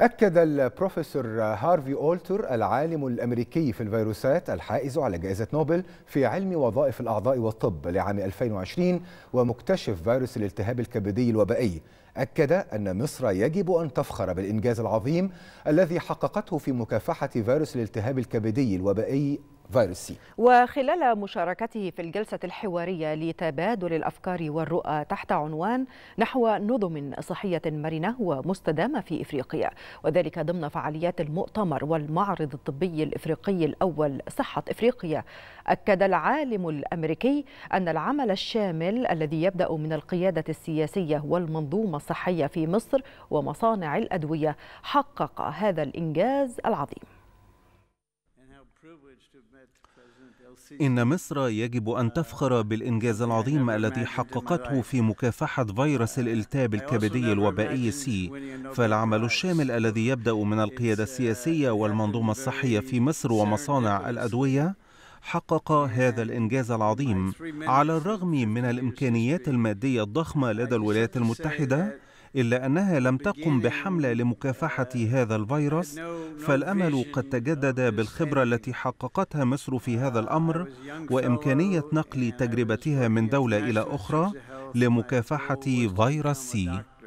أكد البروفيسور هارفي أولتر العالم الأمريكي في الفيروسات الحائز على جائزة نوبل في علم وظائف الأعضاء والطب لعام 2020 ومكتشف فيروس الالتهاب الكبدي الوبائي أكد أن مصر يجب أن تفخر بالإنجاز العظيم الذي حققته في مكافحة فيروس الالتهاب الكبدي الوبائي فيروس سي وخلال مشاركته في الجلسة الحوارية لتبادل الأفكار والرؤى تحت عنوان نحو نظم صحية مرنة ومستدامة في إفريقيا وذلك ضمن فعاليات المؤتمر والمعرض الطبي الإفريقي الأول صحة إفريقيا أكد العالم الأمريكي أن العمل الشامل الذي يبدأ من القيادة السياسية والمنظومة الصحية في مصر ومصانع الأدوية حقق هذا الإنجاز العظيم إن مصر يجب أن آه، تفخر بالإنجاز آه، العظيم يعني الذي حققته في مكافحة فيروس آه، الإلتهاب الكبدي الوبائي سي فالعمل الشامل الذي يبدأ من uh, القيادة السياسية والمنظومة الصحية في مصر ومصانع الأدوية حقق هذا الإنجاز العظيم على الرغم من الإمكانيات المادية الضخمة لدى الولايات المتحدة إلا أنها لم تقم بحملة لمكافحة uh, هذا الفيروس فالأمل قد تجدد بالخبرة التي حققتها مصر في ah, هذا الأمر وإمكانية نقل تجربتها من دولة إلى أخرى لمكافحة فيروس سي